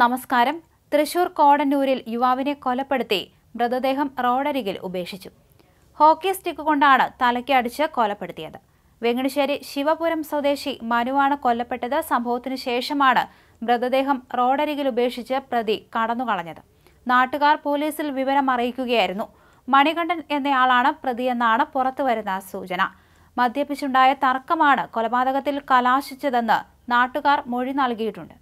നമസ്കാരം തൃശൂർ കോടന്നൂരിൽ യുവാവിനെ കൊലപ്പെടുത്തി മൃതദേഹം റോഡരികിൽ ഉപേക്ഷിച്ചു ഹോക്കി സ്റ്റിക്ക് കൊണ്ടാണ് തലയ്ക്കടിച്ച് കൊലപ്പെടുത്തിയത് വെങ്ങണിശ്ശേരി ശിവപുരം സ്വദേശി മനുവാണ് കൊല്ലപ്പെട്ടത് സംഭവത്തിന് ശേഷമാണ് മൃതദേഹം റോഡരികിൽ ഉപേക്ഷിച്ച് പ്രതി കടന്നുകളഞ്ഞത് നാട്ടുകാർ പോലീസിൽ വിവരം അറിയിക്കുകയായിരുന്നു മണികണ്ഠൻ എന്നയാളാണ് പ്രതിയെന്നാണ് പുറത്തുവരുന്ന സൂചന മദ്യപിച്ചുണ്ടായ തർക്കമാണ് കൊലപാതകത്തിൽ കലാശിച്ചതെന്ന് നാട്ടുകാർ മൊഴി നൽകിയിട്ടുണ്ട്